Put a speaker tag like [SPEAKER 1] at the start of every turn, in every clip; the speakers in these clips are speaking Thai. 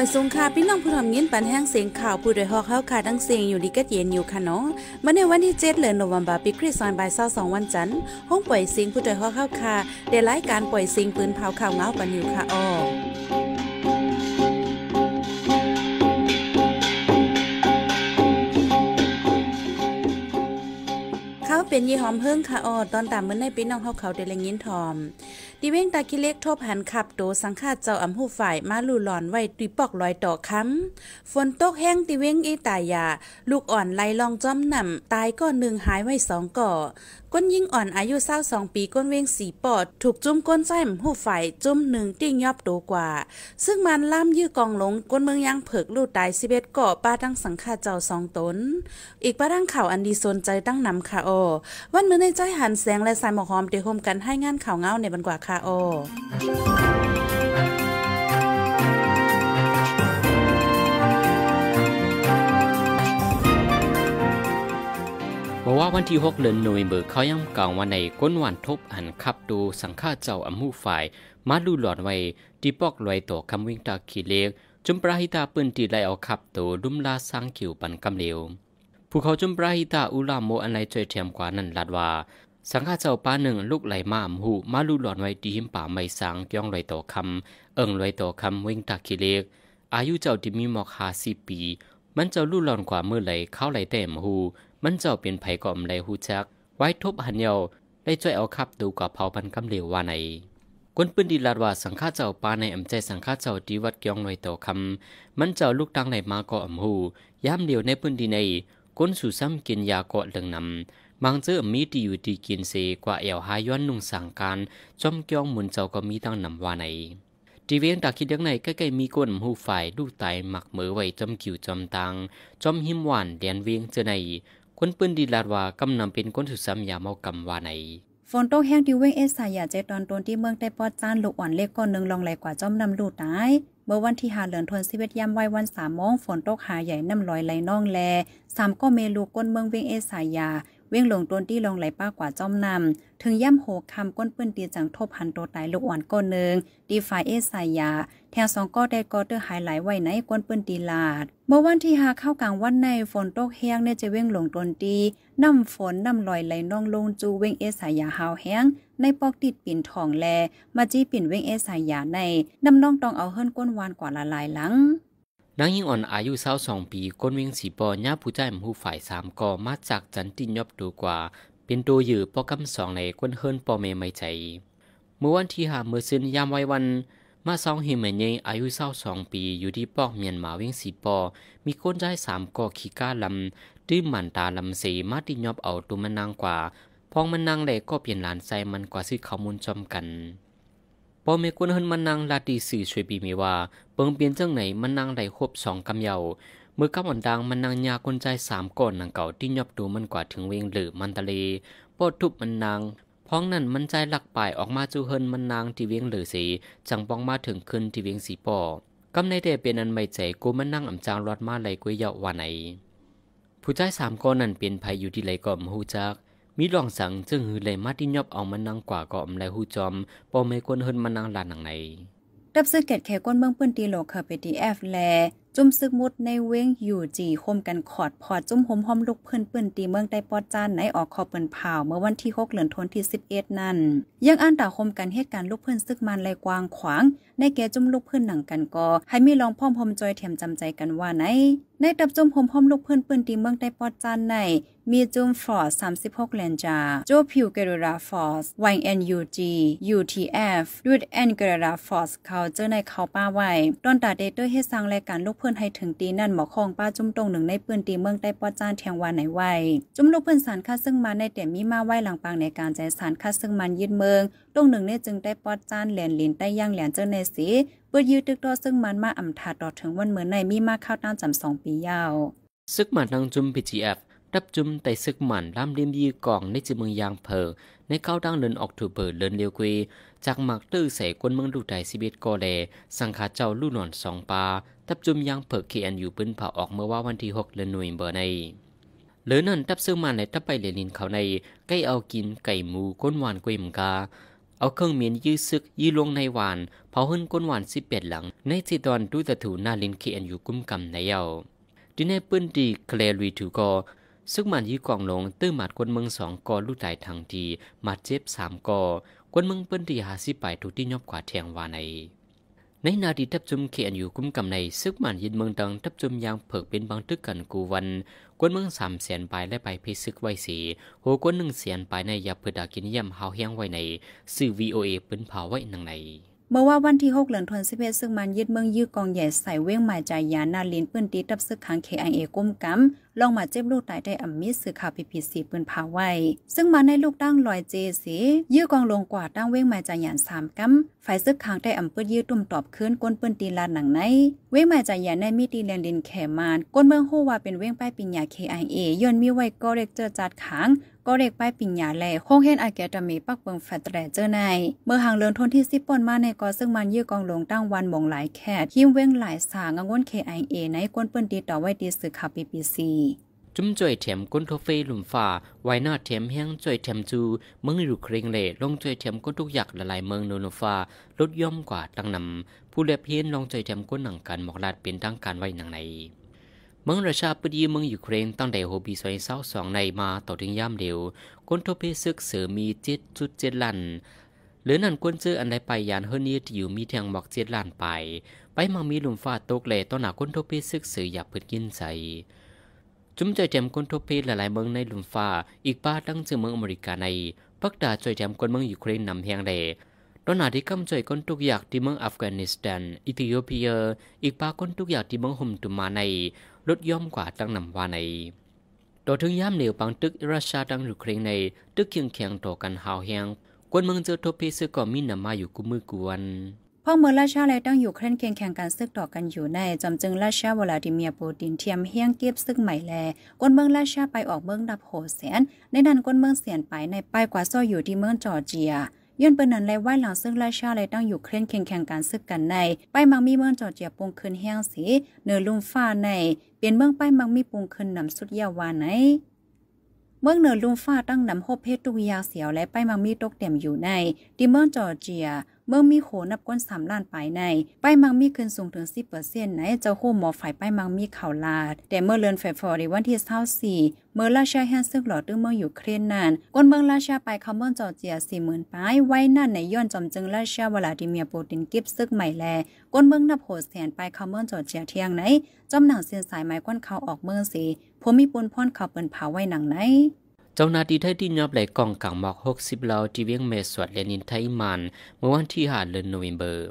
[SPEAKER 1] ่อยสงค่ะพี่น้องผู้ทำเยินปันแห้งเสียงข่าวผู้โดยหอกเข้าค่ะทั้งเสียงอยู่ดีก็เย็นอยู่ค่ะเนาะมาในวันที่ดเดือนโนวมบาปีคริสต์ศักราชองวันจันทร์ห้องปล่อยเสียงผู้โดยหอกเข้าค่ะได้รายการปล่อยเสียงปืนเผาข่าวเงาปันอยู่ค่ะอ้อเป็นยี่หอมเพิ่งค่ะออตอนตามเมื่อในปี่น้องเขาเขาเดลยินทอมดิเว้งตากิเล็กทบหันขับโตสังฆาเจ้าอำหูฝ่ายมาลู่หลอนไว้ตุยปอกลอยต่อค้ำฝนตกแห้งติเว้งอีตายาลูกอ่อนไล่ลองจ้อมหนำตายก้อนหนึ่งหายไว้สองก่อก้นยิ่งอ่อนอายุเศร้าสองปีก้นเวงสีปอด ถูกจุ้มก้นไส้หูฝ่ายจุ้มหนึ่งติ้งยอบโตกว่า ซึ่งมันล่ามยื้อกองลง ก้นเมืองยังเผิกลูดตายสิเบ็ดก่อ ป้าตั้งสังฆาเจ้าสองตนอีกป้าตั้งข่าวอันดีสนใจตั้งนำคาโอ วันมือในใจหันแสงและสายหมอกหอมเตโฮมกันให้งานข่าวเงาในบรรกว่าคาโอ
[SPEAKER 2] ว่าวันที่หกเดือนหน่ยเบิกเขายังกล่าวว่าในก้นวันทบอันขับดูสังฆาเจ้าอมู่ฝ่าย มาดูหลอดไว้ตีปอกลอยต่อคำวิ่งตาขีเล็กจมปราหิตาปืนตีไลเอาขับตัวดุมลาสรางขิวปันกำเลวภูเขาจมปราหิตาอุลามโมอันไลจอยเทียมกว่านั้นลัดว่า สังฆาเจ้าป้าหนึ่งลูกไหลมาอมหูมาลูหลอนไว้ดีหิมป่าไม่สังย่องลอยต่อคำเอิงลอยต่อคำเวงตาคิเล็กอายุเจ้าที่มีหมอกหาสิปีมันเจ้าลู่หลอนขวามือไหลเข้าไหลเต็มหู มันเจ้าเป็นไผก่อมไหลหูแจัก ไว้ทบหันเยาได้ช่วยเอาขับดูกับเผาพันคำเหลวว่าไหนคนปืนดีลาดว่าสังฆาเจ้าปาในอำใจสังฆาเจ้าดีวัดเกียงหน่อยต่อคำมันเจ้าลูกตังไหลมาก่ออํหูย้ำเลียวในปืนดีในคนสู่ซ้ำกินยาเกาะเรืองนำบางเจ้ามีที่อยู่ที่กินเสกว่าเอวหายย้อนนุ่งสังการจอมเกียงมุนเจ้าก็มีตั้งนำว่าไหนจีเวียงตาคิดยังไงใกล้ ๆ มีก้นหูฝ่ายดูไตหมักเหมือไว้จำกิวจำตังจอมหิมหวานแดนเวียงเจอในคนปืนดี ลาดว่ากำนำเป็นก้นสุดซ้ำยา เมากำว่าใน
[SPEAKER 3] ฝนตกแห้งีิเวงเอสายาเจตอนตนที่เมือง ได้ปอดจานลูกอ่อนเล็กก้อนหนึ่งลองไหลกว่าจอมนำลูกตายเมื่อวันที่หาเหลือนทนสิเวทยามไว้วันสามมองฝนตกหาใหญ่น้ำลอยไหลน่องแลสามก็เมลูก้นเมืองเวงเอสายาเว่งหลงต้นที่ลงไหลป้ากว่าจอมนำถึงย่ำโหกคำก้นปื้นตีจังทบหันโตตายลูกอ่อนก้นหนึ่งดีไฟเอสายยา แถวสองก็ได้ก็เตอร์หายหลายไว้ในก้นปื้นตีลาดเมื่อวันที่หาเข้ากลางวันในฝนตกแห้งเนี่ยจะเว่งหลงต้นตีน้ำฝนน้ำลอยไหลน่องลงจูเว่งเอสายยาหาวแห้ง ในปอกติดปิ่นทองแล มาจี้ปิ่นเว่งเอสายยาใน น้ำน่องต้องเอาเฮิรนก้นวานกว่าละลายหลัง
[SPEAKER 2] นางยิ่งอ่อนอายุเส้าองปีก้นวิ่งสีปอยาผู้ใจมูฝ่ายสามกอมาจากจันตินยบดูกว่า เป็นตัวยือปอกำสองในก้นเฮิรนปอเมไม่ใจ เมื่อวันที่หาเมื่อซึนยามไว้วัน มาสองหิมเมเยอายุเส้าองปีอยู่ที่ปอกเมียนมาวิ่งสีปอ มีก้นใจสามกอขี้ก้าลำดื้อมันตาลำเีมาติยบเอาตุมันนางกว่าพองมันนางเล่ก็เปลี่ยนหลานใจมันกว่าซื้อข้อมูลจอมกันปอเมกุนเฮินมันนางลาตีสื่อช่วยปีมีว่าเปิงเปลี่ยนจังไหนมันนางได้ควบสองกำเยาเมื่อกำอ่อนดังมันนางยากนใจสามก่อนนางเก่าที่ยอบดูมันกว่าถึงเวงหรือมันตะเลปอดทุบมันนางพ้องนั่นมันใจหลักป่ายออกมาจูเฮินมันนางที่เวียงหรือสีจังปองมาถึงขึ้นที่เวียงสีปอกำในเดเป็นอันไม่ใจกูมันนางอ่ำจางรอดมาไหลกุยเยาว่าไหนผู้ใจสามก้อนนั่นเป็นภัยอยู่ที่ไหลก่อมหูจักมีลองสังจึงหือเลยมาที่ยอบออกมันนางกว่าก็อมไลหูจอมปอมให้คนเฮิรนมันนางลานังไหน
[SPEAKER 3] ดับซื้อเกตแขกก้นเบื้องเพื่อนตีโลกเคอเปตีเอฟแลจุ่มซึกมุดในเว้งอยู่จีคมกันขอดพอดจุ่มหมหอมลูกเพื่อนปืนตีเมืองได้ปอดจานไหนออกคอเปิ่นเผาเมื่อวันที่6เหลือนทนที่11นั่นยังอ่านต่อคมกันเหตุการณ์ลูกเพื่อนซึกมันไรกว้างขวางในแก่จุ่มลูกเพื่อนหนังกันกอให้มีลองพ่อมหอมจอยเถียมจำใจกันว่าไหนในตับจุ่มหอมหอมลูกเพื่อนปืนตีเมืองได้ปอดจานไหนมีจุ่มฟอร์ส36แลนจาโจผิวเกเรราฟอร์สวางเอ็นยูจียูทีเอฟดูดแอนเกเรราฟอร์สเขาเจอในเขาป้าไว้ตอนตาเดเตอร์เร้างรายการลูกเพื่อนให้ถึงตีนั่นหมอคองป้าจุ้มตรงหนึ่งในปืนตีเมืองใต้ป้อจ้านเทียงวานไหนไวจุ้มลูกเพื่อนสารค่าซึ่งมาในแต่มีมาไหวหลังปางในการแจสารค่าซึ่งมันยึดเมือง ตรงหนึ่งในจึงได้ป้อจ้านแหลนลินใต้ย่างแหลนเจ้าในสีเปิดยืดตึกต่อซึ่งมันมาอ่ำถาดต่อถึงวันเหมือนในมีม
[SPEAKER 2] าข้าวตานจำสองปียาวซึกมันนางจุ้มพีจีเอฟรับจุ้มไต่ซึกหมันล่ำเลียมยีกองในจีเมืองยางเพอในเก้าดังเดินออกถูเปิดเดินเลียวกุยจากหมักตื้อใส่กวนเมืองดูไตสิเบียดกเลสังขาเจ้าลู่หนอนสองปาทับจุ u n g yang phở khi a อยู่ปืนเผาออกเมื่อว่าวันที่หกเดือนนเบอร์ในหรือนั่นทับซื้อมาในตับไปเลนินเขาในใกล้เอากินไก่หมูก้นหวานกวยมกา เอาเครื่องเมียนยื้อซึกยื้อลงในหวานเผาหึ้นก้นหวานสิบเป็ดหลัง ในที่ตอนดูตะถูหน้าลินเคียนอยู่กุ้มกำในเยาดิในปืนดีเคลรียถูกอ ซึ่งมันยื้อกล่องลงตื้อหมัดกวนเมืองสองกอลู่ตายทางทีหมัดเจ็บสามกอกวนเมืองปืนดีหาสิไปถูกที่ยอบกว่าเทียงวาในในนาทีทับจุมเขียนอยู่คุ้มกำในซึกมันยินเมืองตังทับจุมยางเผิกเป็นบางทึกกันกูวัน กวนเมืองสามแสนไปและไปเพชรซึกไว้สี โหกวนหนึ่งแสนไปในยาเพื่อดากินยี่ยหาเฮียงไว้ใน ซื่อวีโอเอปืนเผาไว้หนังใน
[SPEAKER 3] เมื่อว่าวันที่ 6เหลือนทนสิเพซึ่งมันยึดเมืองยื้อกองใหญ่ใส่เว้งหมายใจยานาลินปืนตีตับซึกขังเคไอเอก้มกำลองมาเจ็บลูกตายได้อัมมิสือข่าวพีพีสีปืนพาไว้ซึ่งมาในลูกตั้งลอยเจสียื้อกองลงกว่าตั้งเว้งหมายใจยานสามกำฝ่ายซึกขังได้อัมปืนยื้อตุ่มตอบขึ้นก้นปืนตีลาหนังในเว้งหมายใจยานในมีตีแลนดินแขมานก้นเมืองโฮว่าเป็นเว้งป้ายปิญญาเคไอเอยอนมีไว้ก็เรียกเจอจัดขังก็เด็กป้ายปิ่งหยาแลโค้งเฮนอาเกตมีปักเปิงแฟตแรเจอใน เมื่อหางเลือนทนที่ซิปปนมาในกอซึ่งมันยื้อกองลงตั้งวันมงหลายแคดยิ้มเว้งหลายสางงวนเคไอเอในก้นเปิ้นดีต่อไว้ดีสือขับปีปีซี
[SPEAKER 2] จุ้มจ่อยเถมก้นทอฟีหลุมฝ่าไวน่าเถมเฮงจ่อยเถมจู มึงอยู่เคร่งเล่ลงจ่อยเถมก้นทุกอยากละลายเมืองโนโนฟ้าลดย่อมกว่าตั้งนำผู้เลียเพี้ยนลงจ่อยเถมก้นหนังการหมอกลาดเป็นตั้งการไว้หนังในเมืองราชาปดีเมืองยูเครนตั้งแต่โฮบีสอยเศร้าสองในมาต่อถึงย่ามเดียวคนทพเพศึกเสือมีเจ็ดจุดเจ็ดลันหรือนั่นควเจื้ออันใดไปยานเฮนี้ที่อยู่มีเทียงหมอกเจ็ดล้านไป ไปมังมีลุมฟ้า ตกเลยต้นหนาคนทพเพศึกเสืออยากพืดกินใส่จุมใจแจมคนทพเพหลายเมืองในลุมฟ้า อีกป้าตั้งเือเมืองอเมริกาในพักดาจแจมคนเมืองยูเครนนำแทงเดนนาที่กำจอยคนทุกอยากที่เมืองอัฟกานิสถานอิธิโอเปีย อีกปาคนทุกอยากที่เมืองหุมตุมาในลดย่อมกว่าตั้งนำว่าใน ต่อถึงย่ามเหนียวปังตึกราชาดังรยูเครงในตึกเคียงเคียงต่อกันหาวแหงกนเมืองเจอทบเพซึก็มีนำมาอยู่กุมือกวน
[SPEAKER 3] พ่อเมืองราชาและตั้งอยู่เคร่งเคียงแข่งกันซึกต่อกันอยู่ในจำจึงราชาวลาดิเมียปูตินเทียมเฮียงเก็บซึกใหม่แลกวนเมืองราชาไปออกเมืองดับโหเสียนในนั้นกวนเมืองเสียนไปในไปกว่าซ้อยอยู่ที่เมืองจอร์เจียย้อนเปิ้นนั้นเลยว่าหลังซึ่งราชาเลยต้องอยู่เคลื่อนแข่งแข่งกันซึกกันในป้ายมังมีเมือง จอดเจียปงคืนแห้งสีเนื้อลุ่มฟ้าในเปลี่ยนเมืองป้ายมังมีปงคืนนำสุดยาวาไหนเมืองเหนือลุมฟ้าตั้งนำโฮเพศตุกยาเสียวและไปมังมีตกเต็มอยู่ในที่เมืองจอร์เจียเมื่อมีโหนับก้นสามล้านไปในป้ายมังมีขึ้นสูงถึงสิบเปอร์เซ็นต์ในเจ้าโคหมอฝ่ายป้ายมังมีเข่าลาด แต่เมื่อเลือนเฟฟอร์ในวันที่เท่าสี่เมื่อราชาแฮนซึกหลอดตึ้งเมื่ออยู่เครนนาน ก้นเมืองราชาไปคาเมืองจอร์เจียสี่หมื่นป้าย ไว้นั่นในย้อนจอมจึงราชาวลาดิเมียปูตินกิฟซึกใหม่แลก้นเมืองนับโหดแสนไปคาเมืองจอร์เจียเที่ยงไหนจอมหนังเสียนสายไม้ก้นเขาออกเมืองสีผมมีปูนพ่อนเขาเปินเผาไว้หนังไหน
[SPEAKER 2] จ้าหน้าที่ไทยที่ยอบไหลกองกังหมอกหกสิบเหล่าที่เวียงเมสวดเลนินไทยมันเมื่อวันที่หาเดือนโนเวมเบอร์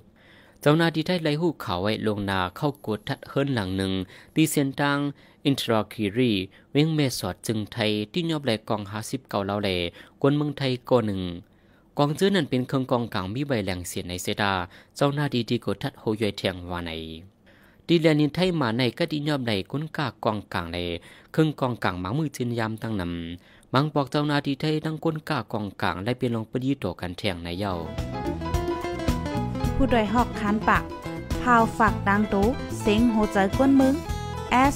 [SPEAKER 2] เจ้าหน้าที่ไทยไหลหูเขาไว้ลงนาเข้ากดทัดเฮิรนหลังหนึ่งตีเซียนตังอินทราคีรีเวียงเมสวดจึงไทยที่ยอบไหลกองหาสิบเก่าเล่าแหลกวนเมืองไทยก่อหนึ่ง กองเจ้อนั่นเป็นเครื่องกองกลางมีใบแหลงเสียในเซดา เจ้าหน้าทีที่กดทัดโฮยอยเทงวาในดีแลนินไทยมาในก็ดียอบในก้นกากองกลางเลยเครื่องกองกลางหมามือจินยามตั้งนำมังปอกเจ้านาทีไทยดังก้นกากองกลาง ได้เป็นลองปดีต่อกันแทงในเยา
[SPEAKER 1] ผู้ดยหอกคันปากพาวฝากดังต้เสียงโหใจกวนมึง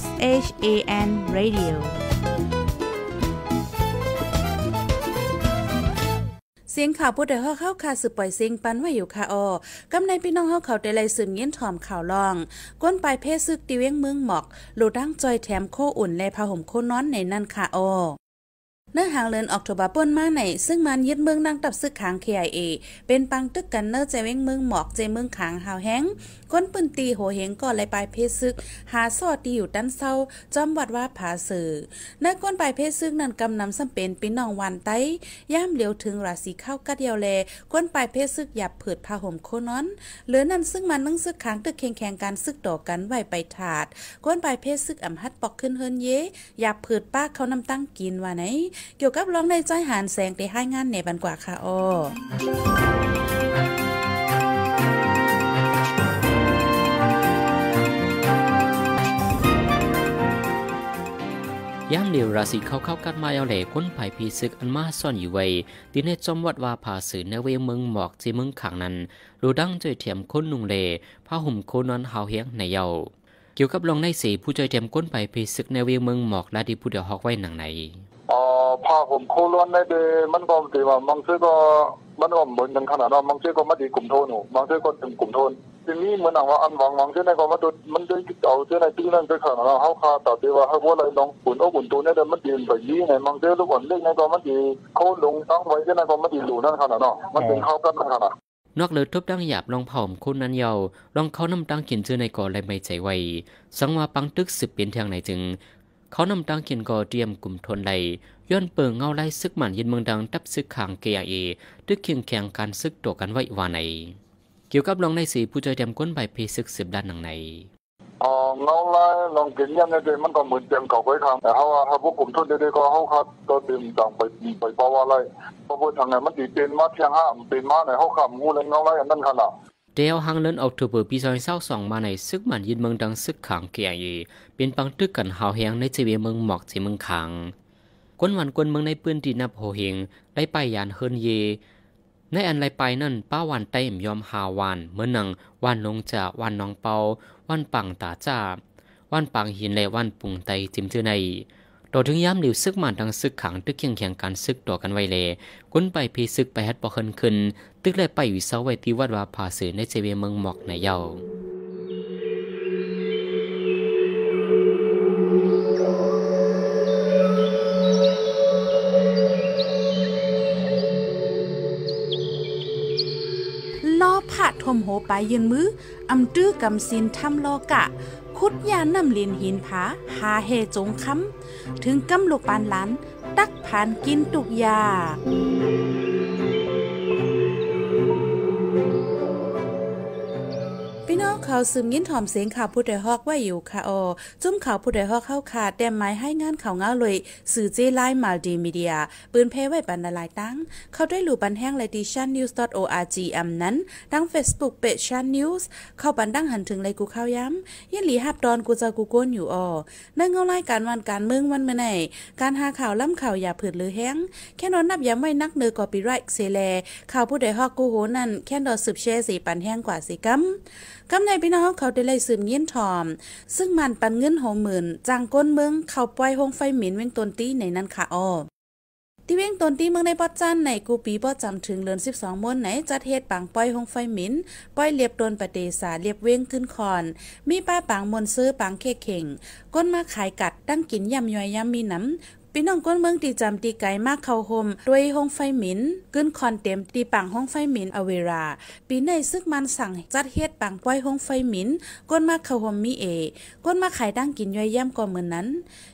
[SPEAKER 1] S H A N Radio เสียงข่าวผู้ใดเอาเข้าค่สืบปล่อยเสียงปันไว้อยู่ค่ะออกำนในพี่น้องเฮาเขาได้ไล่สืบเงี้ยนถ่อมข่าวลองก้นปลายเพศซึกตีเวงเมืองหมอกโลดั้งจอยแถมโคอุ่นและผ้าห่มโคนอนในนั่นค่ะออเนื้อหาเลินออกโทบาป่นมาไหนซึ่งมันยึดเมืองนางตับซึกขาง KIA เป็นปังตึกกันเนื้อใจเว้งเมืองหมอกใจเมืองขางหาวแห้งก้นปืนตีโหเหงก่อนเลปลายเพศซึก หาซอดที่อยู่ด้านเศร้าจอมวัดว่าผาเสือในก้นปลายเพศซึกนั้นกำนำสำเป็นปีน้องวันไต้ย่ามเหลียวถึงราศีข้าวกัดเดียวแลก้นปลายเพศซึกหยับเผิดผ้าห่มโคนอนเหลือนั้นซึ่งมันนั่งซึกค้างตึกแข่งแข่งการซึกต่อกันไหวไปถาดก้นปลายเพศซึกอ่ำฮัดปอกขึ้นเฮินเยหยับเผิดป้าเขานำตั้งกินว่าไหน เกี่ยวกับร้องในใจหานแสงได้ให้งานในบันกว่าค่ะอ้
[SPEAKER 2] อยามเหลียวราศีเขาเข้ากันมาเอาแหล่ค้นไผ่พีศึกอันมาซ่อนอยู่ไว้ตีในจอมวัดว่าผาสื่อในเวเมืองหมอกที่เมืองขังนั้นรูดั้งจอยเถียมค้นนุงเล่ผ้าห่มโคนอนหาวเฮียงในเยาเกี่ยวกับลองในสีผู้จอยเถียมค้นไผ่พีศึกในเวเมืองหมอกและดีผู้เดียวหอกไว้หนังไหนอ๋อ
[SPEAKER 3] ผ้าห่มโคนอนในเดมันก็มีว่ามังซื้อก็มันก็เหมือนกันขนาดนั้นมังซื้อก็มาดีกลุ่มโทนหนูมังซื้อก็ถึงกลุ่มโทนทีนี้มันเอาว่าอันหวังหวังเช่นไหนก็มาดูมันเดนกิเอาเช่นไนตื้นั่นก็ขังเราเข้าคาต่อทีว่าเขาว่าอะไรลองปุ่นโอ้ปุ่นตัวเนี่ยเดินมันดิแบบยี่ไงมังเจอลูกอ่อนเล็กไงก็มันดีเขาลงตั้งไว้เช่นไหนก็มันดีหลูนั่นขนาดเนาะมันเป็นเขากันขนาด
[SPEAKER 2] นอกเลือทบดังหยาบลองผอมคุณนันเยาลองเขานำตังเขียนชื่อในก่อไรไม่ใจไวสังว่าปังตึกสืบเปลี่ยนทางไหนจึงเขานำตังเขียนก่อเตรียมกลุ่มทนไหลย้อนเปิงเงาไล่ซึกหมันยินเมืองดังตับซึกขางเกียเอตึกเคียงแข่งการซึกตัวกันไว้วานหนกี่ยวกับลองในสีผู้ใจดมก้นใบพีศึกสิบด้านหนังใน
[SPEAKER 3] อ๋อเงาไล่
[SPEAKER 2] ลองกินยันในเดมันก็เหมือนเดิมเก่าไว้ทรัแต่เขาว่าเขาพวกกลุ่มทุนเด็กๆก็เขาคับก็ดื่มจ่างไปไปเพราะว่าอะไรเพราะว่าทางไหนมันตีเป็นมาเชียงห้ามเป็นมาไหนเขาขำงูเลยเงาไล่อันนั้นขนาดเดียวหังเลินออกถูเบอร์ปีซอยเศร้าสองมาในซึกมันยินเมืองดังซึกขังเกียยีเป็นปังตึกกันหาวแหงในจีเมืองหมอกจีเมืองขังก้นวันก้นเมืองในปื้นที่นับโหเฮงได้ไปยานเฮินเยในอันไรไปนั่น ป้าวันเต้มยอมหาวันเมื่อนังวันลงจะวันน้องเปาวันปังตาจ้าวันปังหินและวันปุงไตจิมชื่อในต่อถึงย้ำหลิวซึกมันทังซึกขังตึกเคียงเคียงการซึกต่อกันไวเลยก้นไปพีซึกไปฮัดปอเคินขึ้นตึกเลยไปอยู่เสาไว้ที่วัดวาผาเสือในเจเวเมืองหมอกในเยา้า
[SPEAKER 1] มโหปลายยืนมืออำตื้อกำสินทำโลกะ คุดยานาเลียนหินผาหาเฮจงคาถึงกาลูกปานหลันตักผ่านกินตุกยาเขาซึมยิ้นถ่อมเสียงข่าวผู้ใดฮอกไว้อยู่ค่ะออจุ้มข่าวผู้ใดฮอกเข้าขาดแต้มไม้ให้งานข่าวง้าเลยสื่อเจไลน์มาดีมีเดียปืนเพไว้บรรดาลายตั้งเขาได้หลู่บันแห้งไลดิชันนิวส์ .org ออานั้นดังเฟซบุ๊กเปจชันนิวส์เข้าบันดังหันถึงเลยกูเข้าย้ำยินหลีฮับดอนกูจะกูโกนอยู่ออนเงาไล่การวันการเมืองวันเมื่อไหนการหาข่าวล่ำข่าวอย่าผืดหรือแห้งแค่นอนนับย้ำไว้นักเนื้อกอปีไรเซเลข่าวผู้ใดฮอกกูโหนั่นแค่ดอสืบเชสีปันแห้งกว่าสีกัมกำในพี่น้องเขาได้เลยสืบเงี้ยนถอมซึ่งมันปันเงินหงหมื่นจางก้นเมืองเขาปล่อยหงไฟหมิ่นเวงตนตี้ในนั้นค่ะอ้อที่เว้งตนตีเมืองในปอจันในกูปีปอจำถึงเลือน12มนไหนจัดเหตุปังป้อยหงไฟหมินป้อยเรียบตนปะเดสาเรียบเว้งขึ้นคอนมีป้าปังมนซื้อปังเคเข่งก้นมาขายกัดตั้งกินยำย่อยยำมีน้ำพี่น้องก้นเมืองตีจำตีไกมากเขาหฮมด้วยห้องไฟหมินกึ้นคอนเต็มตีปังห้องไฟหมินอเวราปีในซึกมันสั่งจัดเฮ็ดปังป้อยห้องไฟหมินก้นมากเขาหฮมมีเอก้นมาขายดั้งกินย่อยย่ำกว่าเหมือนนั้น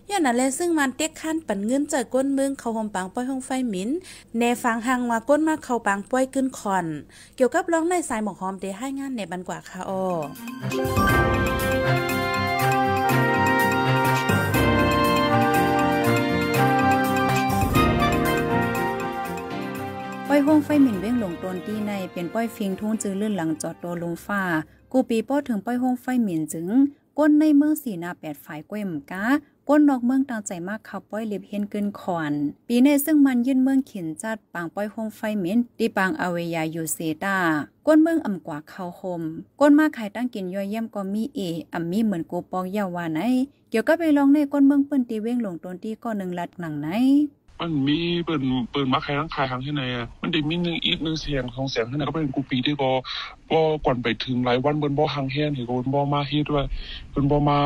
[SPEAKER 1] ย้อนนั่นแลซึ่งมันเต็กขั้นปันเงินจากก้นเมืองเขาหฮมปังป้อยห้องไฟหมินแนฟังหังว่าก้นมากเขาปังป้อยกึ้นคอน เกี่ยวกับร้องในสายหมอกหอมเดให้งานในบันกว่าค่ะออ
[SPEAKER 3] ห้องไฟหมิ่นเว้งหลงตนที่ในเป็นป้อยฟิงทุ่งจื้อลื่นหลังจอดตัวลงฟ้า กูปีป้อถึงป้อยห้องไฟหมิ่นจึงก้นในเมืองสีนาแปดฝ่ายก้วยมกาก้นนอกเมืองต่างใจมากขับป้อยเล็บเียนเกินขอนปีในซึ่งมันยื่นเมืองขีนจัดปางป้อยห้องไฟหมิ่นตีปางอเวยาอยู่เซตา ก้นเมืองอ่ำกว่าเขาคมก้นมาขายตั้งกินย่อยเยี่ยมก็มีเออ่ำมีเหมือนกูปองยาวาไัยเกี่ยวกับไปลองในก้นเมืองเปิ้นตีเว้งหลงตนที่ก้อนหนึ่งลัดหนังไหน
[SPEAKER 2] มันมีเปิ่นเปิ่นมาขายทั้งขายทั้งที่ไหนอ่ะ มันได้มีหนึ่งอีกหนึ่งเสียงของเสียงที่ไหนก็เป็นกูปีที่ก็ก็ก่อนไปถึงหลายวันเปิ่นบ่หังแ่นเห็นก็เปิ้นบ่มาฮฮตดว่าเปิ่นบ่มา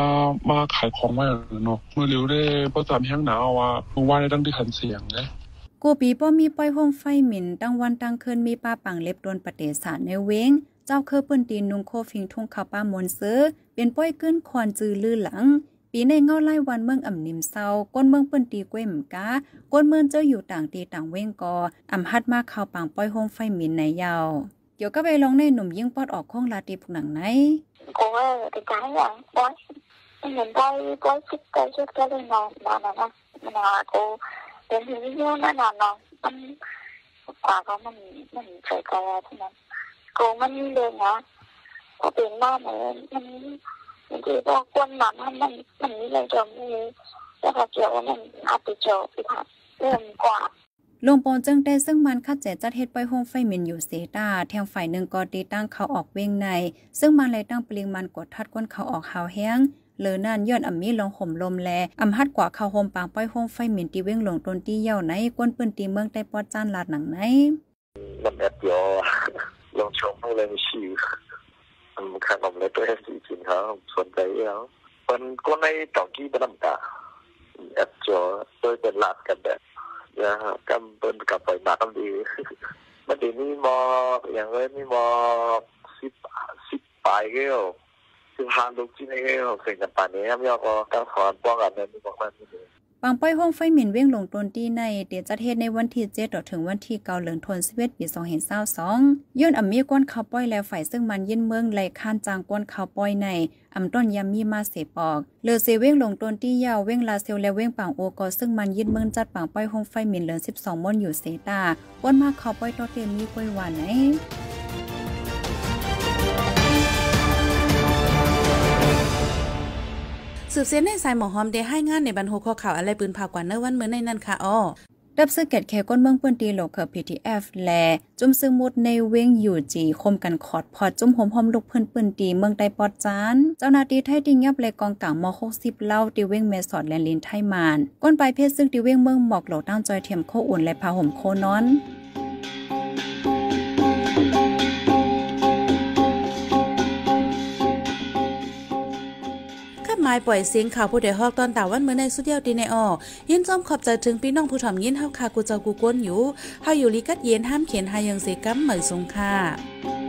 [SPEAKER 2] มาขายของไว้เนาะเมื่อเร็วได้บ่ตามแห่งหนาวว่าเมื่อวานได้ตั้งที่หันเสียงนะ
[SPEAKER 3] กูปีป่มีปล่อยห้องไฟหมิ่นตั้งวันตั้งคืนมีป้าปังเล็บโดนปฏิสารในเว้ง เจ้าเคอเปิ้นตีนนุงโคฟิงทุ่งข้าวป้ามนซื้อเป็นป้อยกึ้นคอนจือลือหลังปีในเงาไล่วันเมืองอ่ำนิมเศร้าก้นเมืองเปิ้นตีกล้วมกะก้นเมืองเจ้าอยู่ต่างตีต่างเว้งกออ่ำฮัดมากข่าปังป้อยโฮมไฟหมินในยาวเกี่ยวก็ไปลองในหนุ่มยิ่งปอดออกข้องลาตีผูกหนังไหน
[SPEAKER 2] กูว่าตีกายอย่างป้อยเหมือนป้อยป้อยชิดกันชิดันเลยนอนนอนนะนอนกูเป็นงที่นู่นนอนนอนมันกว่าก็มันมันใจกายเท่านั้นกูมันเลยนะกูเป็นบ้ากเลยมันคือว่าคนหมามันมันมันเราจะมีแต่ถ้เกี่ยวว่ามันอาจจะเจอที่ะเรื่องกว่า
[SPEAKER 3] ลงปอนจึงได้ซึ่งมันคัดแจจัดเฮ็ดไปโฮมไฟเมนอยู่เซตาแทงฝ่ายหนึ่งก็ตีตั้งเขาออกเวงใน ซึ่งมันเลยตั้งปริงมันกดทัดก้นเขาออกหาวแห้งเลอนั่นย้อนอัมมีลงห่มลมแลอ่ำฮัดกว่าเขาโฮมปางป้อยโฮมไฟเม็นตีเวงหลงตนตีเย่าไหนก้นปืนตีเมืองใต้ปอดจานลาดหนังไหน
[SPEAKER 2] มันแอบยอลงชมเพื่อเลยมีชื่อันขนมเลยตัวเอสจริงครับสนใจแล้วมันก็ในต่อกี้ประดับตาอบดจอด้วยเป็นลัดกันแบบนะฮะกำเป็นกับไปมาก็ดีมันดีมีมออย่างเว้ยมีมอสิบสิบปลายเกียวคือทางลูกจีนเกลสิ่งต่างๆนี้ไม่เอมก็ต้องขอป้องกันเลยมีบอกว่า
[SPEAKER 3] ปังป้อยห้องไฟหมิ่นเว้งลงตนที่ในเตียจัดเฮตุในวันที่เจ็ดต่อถึงวันที่เก้าเหลืองทนสิเวตปีสองเห็นเศร้าสองย่นอัมมีก้นข้าวป้อยแล้วฝ่ายซึ่งมันยินเมืองไหลค้านจางก้นข้าวป้อยในอัมต้นยามมีมาเสปอกเลือเซเว้งลงตนที่ยาวเว้งลาเซลและเว้งปังโอกอซึ่งมันยินเมืองจัดปังป้อยห้องไฟหมิ่นเหลือสิบสองมอนอยู่เซตาก้นมาข้าวป้อยต่อเตียมีก้วยหวานไหนส
[SPEAKER 1] ืบเสียในสายหมอหอมได้ให้งานในบรรโหข้อข่าวอะไรปืนผ่ากว่าเนื้อวันเมื่อในนั้นค่ะอ๋อรับซื้อเกต
[SPEAKER 3] แคก้นเมืองเปื้นตีโลกเกพีทีเอฟแลจุ่มซึ่งมุดในเวงอยู่จี คมกันขอดพอจุ่มหอมหอมลูกเพื่อนปืนตีเมืองไต้ปอดจาน เจ้านาตีไทยดิงยับเลยกองกลางมอหกสิบเล่าตีเวงเมสอดแลนลินไทยมานก้นปลายเพศซึ่งตีเวงเมืองหมอกหลอกั้งจอยเทียมโคอุ่นและพาห่มโคนอน
[SPEAKER 1] ายปล่อยเสียงข่าวผู้ใดฮอกตอนต่าวันเมื่อในสุดเดียวดีในออยินจอมขอบใจถึงพี่น้องผู้ถ่อมยินเฮาคากูเจ้ากูก้นอยู่เฮาอยู่ลีกัดเย็นห้ามเขียนหายังเสกัมเหมือนสงค่ะ